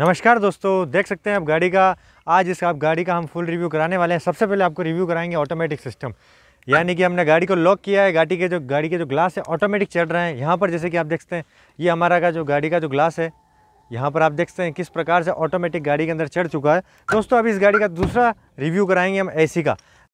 नमस्कार दोस्तों देख सकते हैं आप गाड़ी का आज इस आप गाड़ी का हम फुल रिव्यू कराने वाले हैं सबसे पहले आपको रिव्यू कराएंगे ऑटोमेटिक सिस्टम यानी कि हमने गाड़ी को लॉक किया है गाड़ी के जो गाड़ी के जो ग्लास है ऑटोमेटिक चढ़ रहे हैं यहाँ पर जैसे कि आप देखते हैं ये हमारा का जो गाड़ी का जो ग्लास है यहाँ पर आप देखते हैं किस प्रकार से ऑटोमेटिक गाड़ी के अंदर चढ़ चुका है दोस्तों अभी इस गाड़ी का दूसरा रिव्यू कराएंगे हम ए का